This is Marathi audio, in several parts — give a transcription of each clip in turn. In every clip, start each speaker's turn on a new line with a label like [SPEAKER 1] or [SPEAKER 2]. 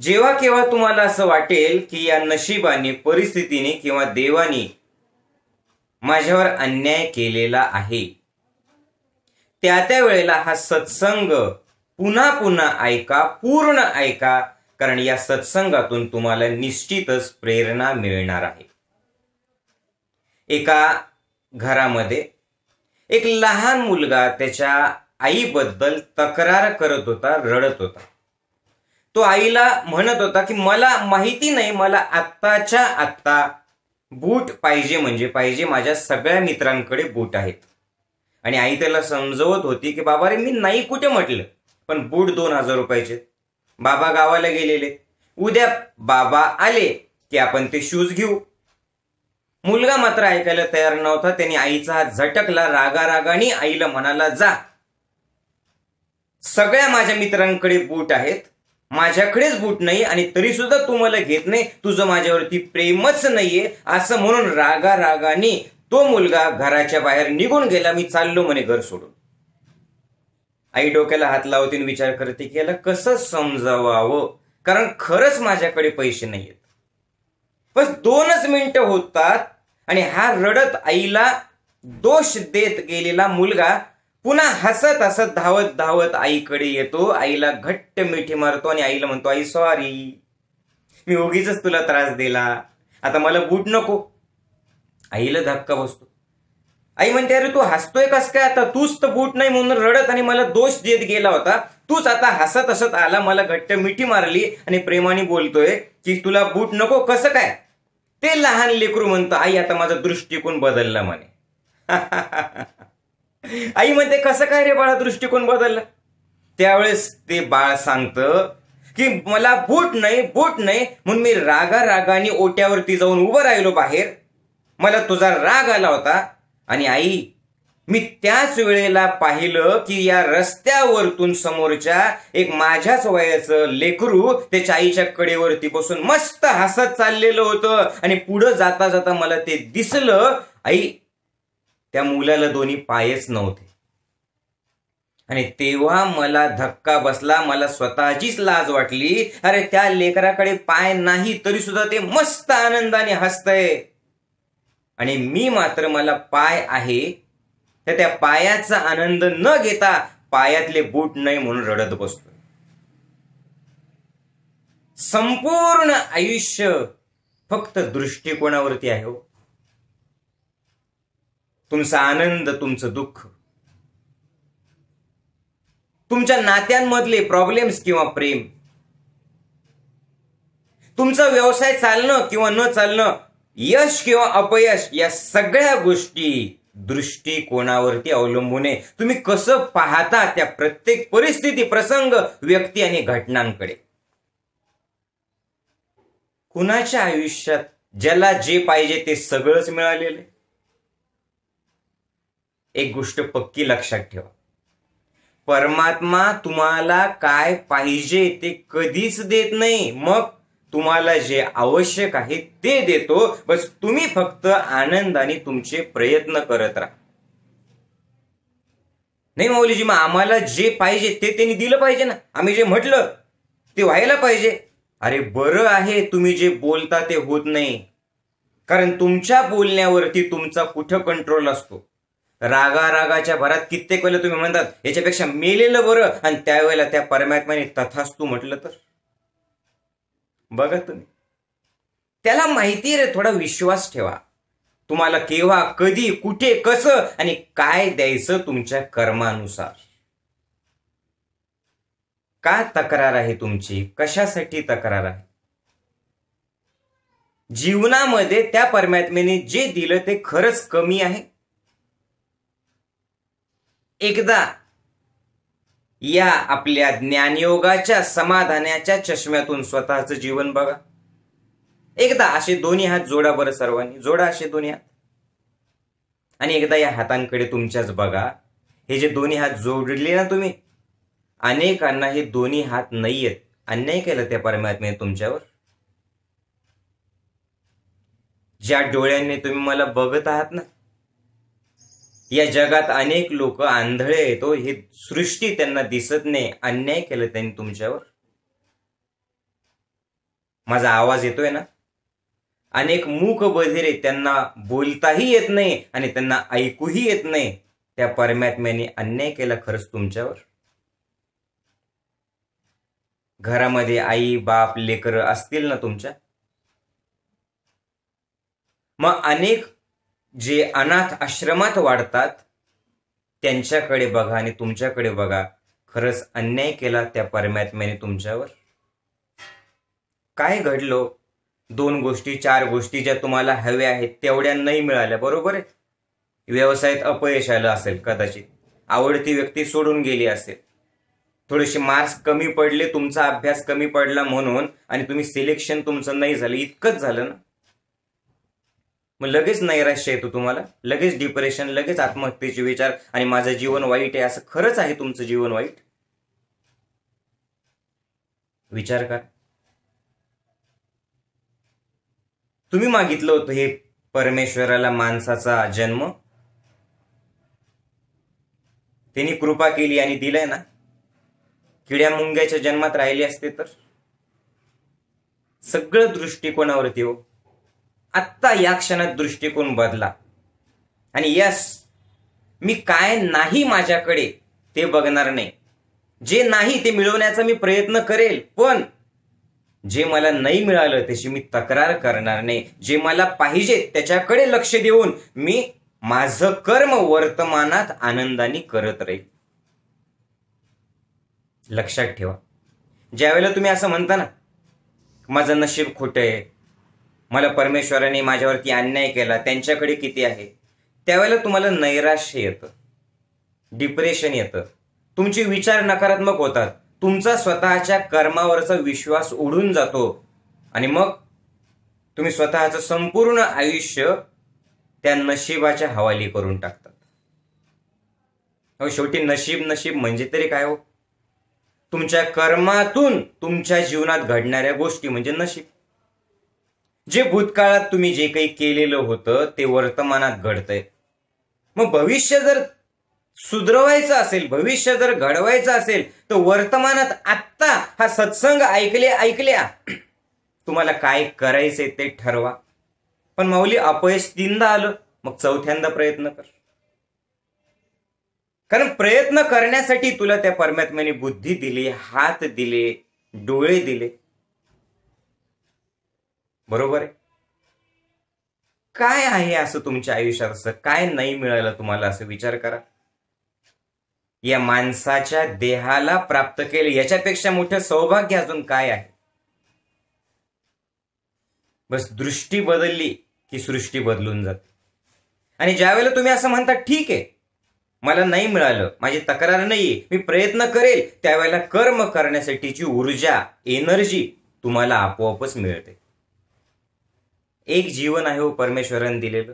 [SPEAKER 1] जेव्हा केव्हा तुम्हाला असं वाटेल की या नशिबाने परिस्थितीने किंवा देवाने माझ्यावर अन्याय केलेला आहे त्या त्या वेळेला हा सत्संग पुन्हा पुन्हा ऐका पूर्ण ऐका कारण या सत्संगातून तुम्हाला निश्चितच प्रेरणा मिळणार आहे एका घरामध्ये एक लहान मुलगा त्याच्या आईबद्दल तक्रार करत होता रडत होता तो आईला म्हणत होता की मला माहिती नाही मला आत्ताच्या आत्ता बूट पाहिजे म्हणजे पाहिजे माझ्या सगळ्या मित्रांकडे बूट आहेत आणि आई त्याला समजवत होती की बाबा रे मी नाही कुठे म्हटलं पण बूट दोन हजार रुपयाचे बाबा गावाला गेलेले उद्या बाबा आले की आपण ते शूज घेऊ मुलगा मात्र ऐकायला तयार नव्हता त्यांनी आईचा हात झटकला रागा रागाने आईला म्हणाला जा सगळ्या माझ्या मित्रांकडे बूट आहेत माझ्याकडेच बूट नाही आणि तरी सुद्धा तू मला घेत नाही तुझं माझ्यावरती प्रेमच नाहीये असं म्हणून रागा रागाने तो मुलगा घराच्या बाहेर निघून गेला मी चाललो म्हणे घर सोडून आई डोक्याला हात लावतीन विचार करते की याला कसं समजावावं कारण खरंच माझ्याकडे पैसे नाहीयेत बस दोनच मिनिटं होतात आणि हा रडत आईला दोष देत गेलेला मुलगा पुन्हा हसत हसत धावत धावत आईकडे येतो आईला घट्ट मिठी मारतो आणि आईला म्हणतो आई सॉरी मी उगीच तुला त्रास दिला आता मला बूट नको आईला धक्का बसतो आई म्हणते अरे तू हसतोय कस काय आता तूच तर बूट नाही म्हणून रडत आणि मला दोष देत गेला होता तूच आता हसत हसत आला मला घट्ट मिठी मारली आणि प्रेमाने बोलतोय की तुला बूट नको कसं काय ते लहान लेकरू म्हणतो आई आता माझा दृष्टिकोन बदलला म्हणे आई म्हणते कसं काय रे बाळा दृष्टिकोन बदलला त्यावेळेस ते बाळ सांगत की मला बूट नाही बूट नाही म्हणून मी रागा रागाने ओट्यावरती जाऊन उभं राहिलो बाहेर मला तुझा राग आला होता आणि आई मी त्याच वेळेला पाहिलं की या रस्त्यावरतून समोरच्या एक माझ्याच वयाचं लेकरू त्याच्या आईच्या कडेवरती बसून मस्त हसत चाललेलं होतं आणि पुढं जाता जाता मला ते दिसलं आई त्या मुलाला दोन्ही पायच नव्हते आणि तेव्हा मला धक्का बसला मला स्वतःचीच लाज वाटली अरे त्या लेकराकडे पाय नाही तरी सुद्धा ते मस्त आनंदाने हसतय आणि मी मात्र मला पाय आहे तर त्या पायाचा आनंद न घेता पायातले बूट नाही म्हणून रडत बसतो संपूर्ण आयुष्य फक्त दृष्टिकोनावरती आहे हो तुमचा आनंद तुमचं दुःख तुमच्या नात्यांमधले प्रॉब्लेम्स किंवा प्रेम तुमचा व्यवसाय चालणं किंवा न चालणं यश किंवा अपयश या सगळ्या गोष्टी दृष्टिकोणावरती अवलंबून आहे तुम्ही कसं पाहता त्या प्रत्येक परिस्थिती प्रसंग व्यक्ती आणि घटनांकडे कुणाच्या आयुष्यात ज्याला जे पाहिजे ते सगळंच मिळालेलं एक गोष्ट पक्की लक्षात ठेवा परमात्मा तुम्हाला काय पाहिजे ते कधीच देत नाही मग तुम्हाला जे आवश्यक आहे ते देतो बस तुम्ही फक्त आनंदाने तुमचे प्रयत्न करत राहा नाही माऊलीजी मग आम्हाला जे पाहिजे ते त्यांनी दिलं पाहिजे ना आम्ही जे म्हटलं ते व्हायला पाहिजे अरे बरं आहे तुम्ही जे बोलता ते होत नाही कारण तुमच्या बोलण्यावरती तुमचा कुठं कंट्रोल असतो रागा रागाच्या भरात कित्येक वेळेला तुम्ही म्हणतात याच्यापेक्षा मेलेलं बरं आणि त्यावेळेला त्या परमात्म्याने तथाच तू म्हटलं तर बघा तुम्ही त्याला माहिती रे थोडा विश्वास ठेवा तुम्हाला केव्हा कधी कुठे कसं आणि काय द्यायचं तुमच्या कर्मानुसार का तक्रार आहे तुमची कशासाठी तक्रार आहे जीवनामध्ये त्या परमात्म्याने जे दिलं ते खरंच कमी आहे एकदा या आपल्या ज्ञानयोगाच्या समाधानाच्या चष्म्यातून स्वतःचं जीवन बघा एकदा असे दोन्ही हात जोडा बरं सर्वांनी जोडा असे दोन्ही हात आणि एकदा या हातांकडे तुमच्याच बघा हे जे दोन्ही हात जोडले ना तुम्ही अनेकांना हे दोन्ही हात नाही आहेत अन्याय केला त्या परमात्म्याने तुमच्यावर ज्या डोळ्यांनी तुम्ही मला बघत आहात ना या जगात अनेक लोक आंधळे येतो हे सृष्टी त्यांना दिसत नाही अन्याय केलं त्यांनी तुमच्यावर माझा आवाज येतोय ना अनेक मुख बधिरे त्यांना बोलताही येत नाही आणि त्यांना ऐकूही येत नाही त्या परमात्म्याने अन्याय केला खरंच तुमच्यावर घरामध्ये आई बाप लेकर असतील ना तुमच्या मग अनेक जे अनाथ आश्रमात वाढतात त्यांच्याकडे बघा आणि तुमच्याकडे बघा खरंच अन्याय केला त्या परमात्म्याने तुमच्यावर काय घडलो दोन गोष्टी चार गोष्टी ज्या तुम्हाला हव्या आहेत तेवढ्या नाही मिळाल्या बरोबर आहे व्यवसायात अपयश आलं असेल कदाचित आवडती व्यक्ती सोडून गेली असेल थोडेसे मार्क्स कमी पडले तुमचा अभ्यास कमी पडला म्हणून आणि तुम्ही सिलेक्शन तुमचं नाही झालं इतकंच झालं ना मग लगेच नैराश्य येतो तुम्हाला लगेच डिप्रेशन लगेच आत्महत्येचे विचार आणि माझं जीवन वाईट आहे असं खरंच आहे तुमचं जीवन वाईट विचार करा तुम्ही मागितलं होतं हे परमेश्वराला माणसाचा जन्म त्यांनी कृपा केली आणि दिलाय ना किड्या मुंग्याच्या जन्मात राहिले असते तर सगळं दृष्टिकोनावरती हो आत्ता या क्षणात दृष्टिकोन बदला आणि यस मी काय नाही माझ्याकडे ते बघणार नाही जे नाही ते मिळवण्याचा मी प्रयत्न करेल पण जे मला नाही मिळालं त्याची मी तक्रार करणार नाही जे मला पाहिजे त्याच्याकडे लक्ष देऊन मी माझं कर्म वर्तमानात आनंदाने करत राहील लक्षात ठेवा ज्यावेळेला तुम्ही असं म्हणता ना माझं नशीब खोटं आहे मला परमेश्वराने माझ्यावरती अन्याय केला त्यांच्याकडे किती आहे त्यावेळेला तुम्हाला नैराश्य येतं डिप्रेशन येतं तुमचे विचार नकारात्मक होतात तुमचा स्वतःच्या कर्मावरचा विश्वास उडून जातो आणि मग तुम्ही स्वतःचं संपूर्ण आयुष्य त्या नशिबाच्या हवाली करून टाकतात हो शेवटी नशीब नशीब म्हणजे तरी काय हो तुमच्या कर्मातून तुमच्या जीवनात घडणाऱ्या गोष्टी म्हणजे नशीब जे भूतकाळात तुम्ही जे काही केलेलं होतं ते वर्तमानात घडतंय मग भविष्य जर सुधरवायचं असेल भविष्य जर घडवायचं असेल तर वर्तमानात आत्ता हा सत्संग ऐकले ऐकल्या तुम्हाला काय करायचंय ते ठरवा पण माऊली अपयश तीनदा आलं मग चौथ्यांदा प्रयत्न कर कारण प्रयत्न करण्यासाठी तुला त्या परमात्म्याने बुद्धी दिली हात दिले डोळे दिले बरोबर आहे काय आहे असं तुमच्या आयुष्यात असं काय नाही मिळालं तुम्हाला असं विचार करा या माणसाच्या देहाला प्राप्त केले याच्यापेक्षा मोठं सौभाग्य अजून काय आहे बस दृष्टी बदलली की सृष्टी बदलून जाते आणि ज्यावेळेला तुम्ही असं म्हणता ठीक आहे मला नाही मिळालं माझी तक्रार नाही मी प्रयत्न करेल त्यावेळेला कर्म करण्यासाठीची ऊर्जा एनर्जी तुम्हाला आपोआपच मिळते एक जीवन आहे हो परमेश्वराने दिलेलं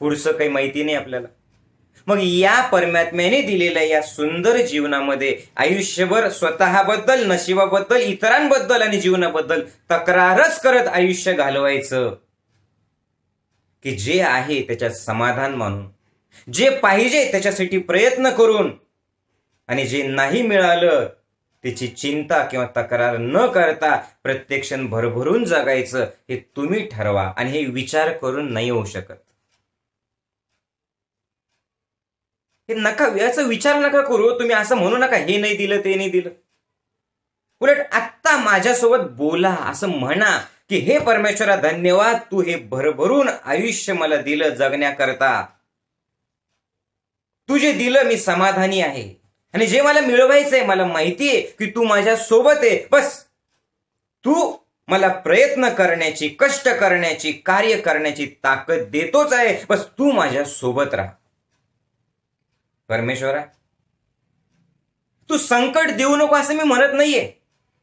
[SPEAKER 1] पुढचं काही माहिती नाही आपल्याला मग या परमात्म्याने दिलेल्या या सुंदर जीवनामध्ये आयुष्यभर स्वतःबद्दल नशिबाबद्दल इतरांबद्दल आणि जीवनाबद्दल तक्रारच करत आयुष्य घालवायचं की जे आहे त्याच्यात समाधान मानून जे पाहिजे त्याच्यासाठी प्रयत्न करून आणि जे नाही मिळालं त्याची चिंता किंवा तक्रार न करता प्रत्येक भरभरून जगायचं हे तुम्ही ठरवा आणि हे विचार करून नाही होऊ शकत हे नका याचा विचार नका करू तुम्ही असं म्हणू नका हे नाही दिलं ते नाही दिलं उलट आत्ता माझ्यासोबत बोला असं म्हणा की हे परमेश्वरा धन्यवाद तू हे भरभरून आयुष्य मला दिलं जगण्याकरता तू जे दिलं मी समाधानी आहे आणि जे मला मिळवायचं आहे मला माहितीये की तू माझ्या सोबत आहे बस तू मला प्रयत्न करण्याची कष्ट करण्याची कार्य करण्याची ताकद देतोच आहे बस तू माझ्या सोबत राहा परमेश्वरा तू संकट देऊ नको असं मी म्हणत नाहीये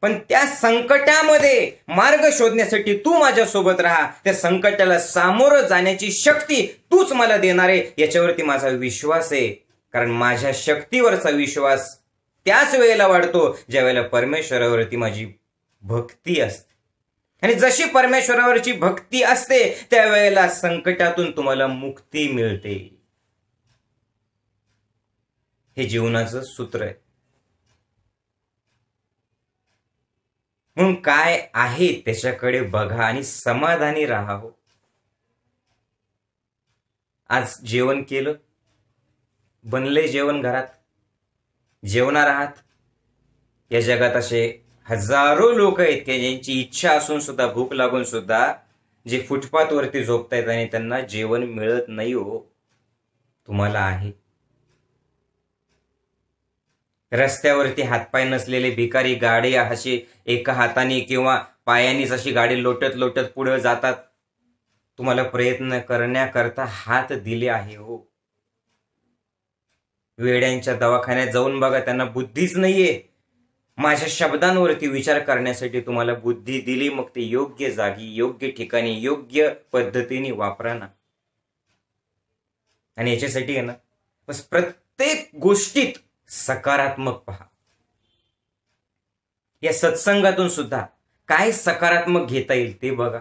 [SPEAKER 1] पण त्या संकटामध्ये मार्ग शोधण्यासाठी तू माझ्यासोबत राहा त्या संकटाला सामोरं जाण्याची शक्ती तूच मला देणार आहे याच्यावरती माझा विश्वास आहे कारण माझ्या शक्तीवरचा विश्वास त्याच वेळेला वाढतो ज्या वेळेला परमेश्वरावरती माझी भक्ती असते आणि जशी परमेश्वरावरची भक्ती असते त्यावेळेला संकटातून तुम्हाला मुक्ती मिळते हे जीवनाचं सूत्र आहे म्हणून काय आहे त्याच्याकडे बघा आणि समाधानी राहा हो आज जेवण केलं बनले जेवण घरात जेवणार आहात या जगात असे हजारो लोक आहेत की ज्यांची इच्छा असून सुद्धा भूक लागून सुद्धा जे फुटपाथवरती झोपतायत आणि त्यांना जेवण मिळत नाही हो तुम्हाला आहे रस्त्यावरती हातपाय नसलेले भिकारी गाडी अशी एका हाताने किंवा पायानीच अशी गाडी लोटत लोटत पुढे जातात तुम्हाला प्रयत्न करण्याकरता हात दिले आहे हो वेड्यांच्या दवाखान्यात जाऊन बघा त्यांना बुद्धीच नाहीये माझ्या शब्दांवरती विचार करण्यासाठी तुम्हाला बुद्धी दिली मग ते योग्य जागी योग्य ठिकाणी योग्य पद्धतीने वापरा ना आणि याच्यासाठी आहे ना बस प्रत्येक गोष्टीत सकारात्मक पहा या सत्संगातून सुद्धा काय सकारात्मक घेता येईल ते बघा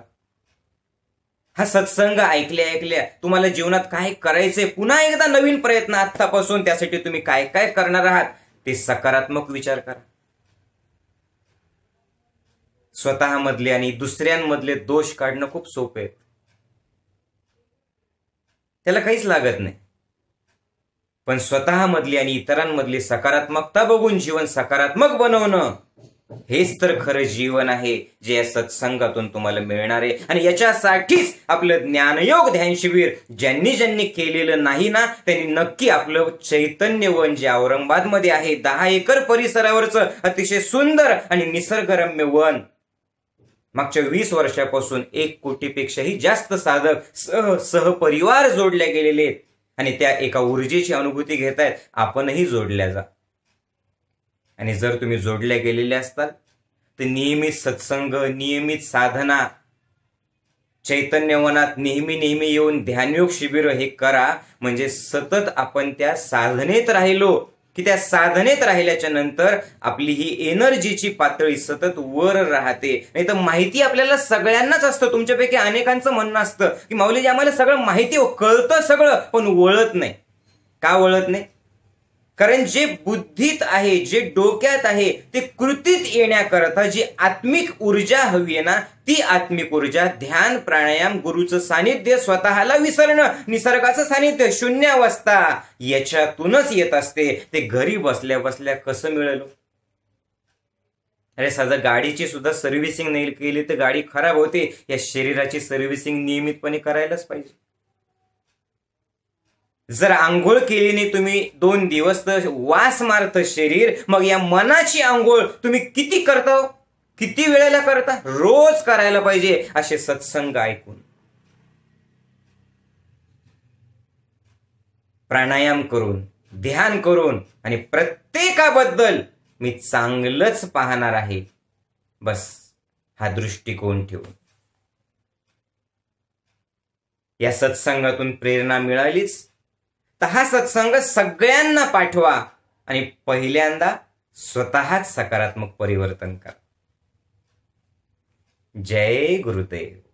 [SPEAKER 1] हा सत्संग ऐकल्या ऐकल्या तुम्हाला जीवनात काय करायचंय पुन्हा एकदा नवीन प्रयत्न आतापासून त्यासाठी तुम्ही काय काय करणार आहात ते सकारात्मक विचार करा स्वतःमधले आणि दुसऱ्यांमधले दोष काढणं खूप सोपे आहे त्याला काहीच लागत नाही पण स्वतःमधली आणि इतरांमधली सकारात्मकता बघून जीवन सकारात्मक बनवणं हेच तर खरं जीवन आहे जे या सत्संगातून तुम्हाला मिळणार आहे आणि याच्यासाठीच आपलं ज्ञानयोग ध्यान शिबिर ज्यांनी ज्यांनी केलेलं नाही ना त्यांनी नक्की आपलं चैतन्य वन जे औरंगाबादमध्ये आहे दहा एकर परिसरावरचं अतिशय सुंदर आणि निसर्गरम्य वन मागच्या वीस वर्षापासून एक कोटीपेक्षाही जास्त साधक सह सहपरिवार जोडल्या गेलेले आहेत आणि त्या एका ऊर्जेची अनुभूती घेत आहेत आपणही जोडल्या जा आणि जर तुम्ही जोडल्या गेलेल्या असताल तर नियमित सत्संग नियमित साधना चैतन्यवनात नेहमी नेहमी येऊन ध्यानयोग शिबिर हे करा म्हणजे सतत आपण त्या साधनेत राहिलो की त्या साधनेत राहिल्याच्या नंतर आपली ही एनर्जीची पातळी सतत वर राहते नाही तर माहिती आपल्याला सगळ्यांनाच असतं तुमच्यापैकी अनेकांचं म्हणणं असतं की माऊलीजी आम्हाला सगळं माहिती हो, कळतं सगळं पण वळत नाही का वळत नाही कारण जे बुद्धीत आहे जे डोक्यात आहे ते कृतीत येण्याकरता जी आत्मिक ऊर्जा हवी आहे ना ती आत्मिक ऊर्जा ध्यान प्राणायाम गुरुचं सानिध्य स्वतःला विसरणं निसर्गाचं सानिध्य शून्य अवस्था याच्यातूनच येत असते ते घरी बसल्या बसल्या कसं मिळेल अरे साधा गाडीची सुद्धा सर्व्हिसिंग नाही केली तर गाडी खराब होते या शरीराची सर्व्हिसिंग नियमितपणे करायलाच पाहिजे जर आंघोळ केलीने तुम्ही दोन दिवस तर वास मारत शरीर मग या मनाची आंघोळ तुम्ही किती करता किती वेळेला करता रोज करायला पाहिजे असे सत्संग ऐकून प्राणायाम करून ध्यान करून आणि प्रत्येकाबद्दल मी चांगलंच पाहणार आहे बस हा दृष्टिकोन ठेवून या सत्संगातून प्रेरणा मिळालीच तर हा सत्संग सगळ्यांना पाठवा आणि पहिल्यांदा स्वतःच सकारात्मक परिवर्तन करा जय गुरुदेव